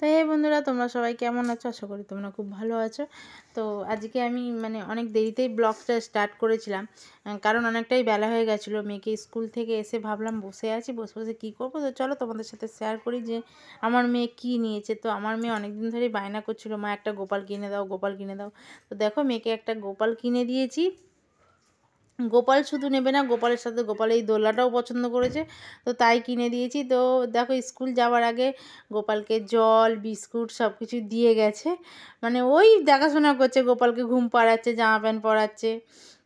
তাই হ্যাঁ বন্ধুরা তোমরা সবাই কেমন আছো আশা করি তোমরা খুব ভালো আছো তো আজকে আমি মানে অনেক দেরিতেই ব্লগটা স্টার্ট করেছিলাম কারণ অনেকটাই বেলা হয়ে গেছিলো মেয়েকে স্কুল থেকে এসে ভাবলাম বসে আছি বসে বসে কী করবো তো চলো তোমাদের সাথে শেয়ার করি যে আমার মেয়ে কি নিয়েছে তো আমার মেয়ে অনেকদিন ধরেই বায়না করছিলো মা একটা গোপাল কিনে দাও গোপাল কিনে দাও তো দেখো মেয়েকে একটা গোপাল কিনে দিয়েছি গোপাল শুধু নেবে না গোপালের সাথে গোপাল এই দোলাটাও পছন্দ করেছে তো তাই কিনে দিয়েছি তো দেখো স্কুল যাওয়ার আগে গোপালকে জল বিস্কুট সব কিছু দিয়ে গেছে মানে ওই দেখাশোনা করছে গোপালকে ঘুম পাড়াচ্ছে জামা প্যান্ট পরাচ্ছে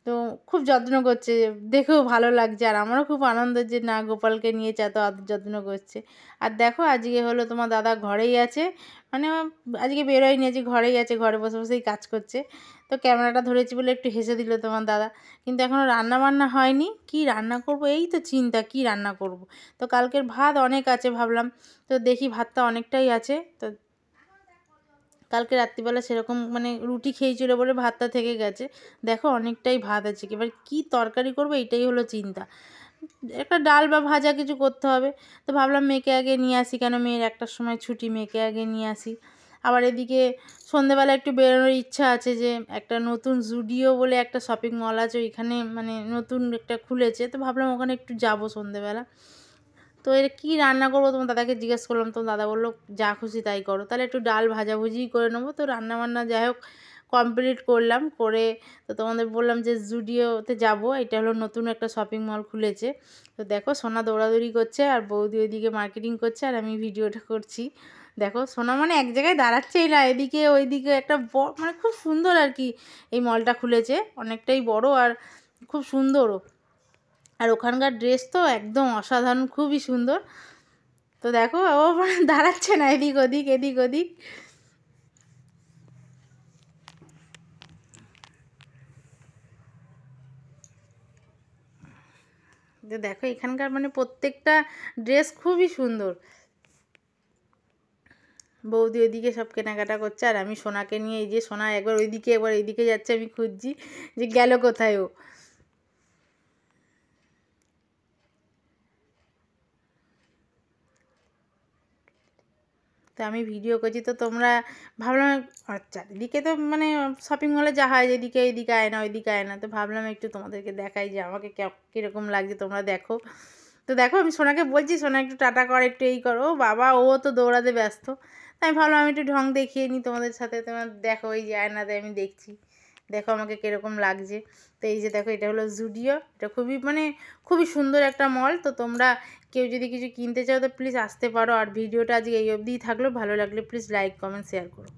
তো খুব যত্ন করছে দেখেও ভালো লাগছে আর আমারও খুব আনন্দ যে না গোপালকে নিয়ে এত তো যত্ন করছে আর দেখো আজকে হলো তোমার দাদা ঘরেই আছে মানে আজকে বেরোয়নি যে ঘরেই আছে ঘরে বসে বসেই কাজ করছে তো ক্যামেরাটা ধরেছি বলে একটু হেসে দিল তোমার দাদা কিন্তু এখনও রান্না বান্না হয়নি কি রান্না করব এই তো চিন্তা কি রান্না করব তো কালকের ভাত অনেক আছে ভাবলাম তো দেখি ভাতটা অনেকটাই আছে তো কালকে রাত্রিবেলা সেরকম মানে রুটি খেয়েছিল বলে ভাতটা থেকে গেছে দেখো অনেকটাই ভাত আছে এবার কি তরকারি করবো এটাই হলো চিন্তা একটা ডাল বা ভাজা কিছু করতে হবে তো ভাবলাম মেয়েকে আগে নিয়ে আসি কেন মেয়ের একটার সময় ছুটি মেয়েকে আগে নিয়ে আসি আবার এদিকে সন্ধেবেলা একটু বেরোনোর ইচ্ছা আছে যে একটা নতুন জুডিও বলে একটা শপিং মল আছে ওইখানে মানে নতুন একটা খুলেছে তো ভাবলাম ওখানে একটু যাবো সন্ধেবেলা তো এর কী রান্না করবো তোমার দাদাকে জিজ্ঞেস করলাম তোমার দাদা বললো যা খুশি তাই করো তাহলে একটু ডাল ভাজাভুজি করে নেবো তো রান্নাবান্না যাই হোক কমপ্লিট করলাম করে তো তোমাদের বললাম যে জুডিওতে যাব এটা হলো নতুন একটা শপিং মল খুলেছে তো দেখো সোনা দৌড়াদৌড়ি করছে আর বৌদি ওইদিকে মার্কেটিং করছে আর আমি ভিডিওটা করছি দেখো সোনা মানে এক জায়গায় দাঁড়াচ্ছেই না এদিকে ওইদিকে একটা মানে খুব সুন্দর আর কি এই মলটা খুলেছে অনেকটাই বড় আর খুব সুন্দরও আর ওখানকার ড্রেস তো একদম অসাধারণ খুবই সুন্দর তো দেখো ও দাঁড়াচ্ছে না এদিক ওদিক এদিক ওদিক দেখো এখানকার মানে প্রত্যেকটা ড্রেস খুবই সুন্দর বৌদি ওইদিকে সব কেনাকাটা করছে আর আমি সোনাকে নিয়ে এই যে সোনা একবার ওইদিকে একবার ওইদিকে যাচ্ছে আমি খুঁজছি যে গেল কোথায় ও তো আমি ভিডিও করছি তো তোমরা ভাবলাম চারিদিকে তো মানে শপিং মলে যা হয় যেদিকে এইদিকে আয় না ওইদিকে আয় না তো ভাবলাম একটু তোমাদেরকে দেখাই যে আমাকে কীরকম লাগছে তোমরা দেখো তো দেখো আমি সোনাকে বলছি সোনা একটু টাটা কর একটু এই করো বাবা ও তো দৌড়াতে ব্যস্ত তাই আমি ভাবলাম আমি একটু ঢং দেখিয়ে নিই তোমাদের সাথে তোমার দেখো ওই যে আয়নাতে আমি দেখছি দেখো আমাকে কীরকম লাগছে তো এই যে দেখো এটা হলো জুডিও এটা খুবই মানে খুবই সুন্দর একটা মল তো তোমরা কেউ যদি কিছু কিনতে চাও তো প্লিজ আসতে পারো আর ভিডিওটা আজকে এই অবধিই থাকলো ভালো লাগলে প্লিজ লাইক কমেন্ট শেয়ার করো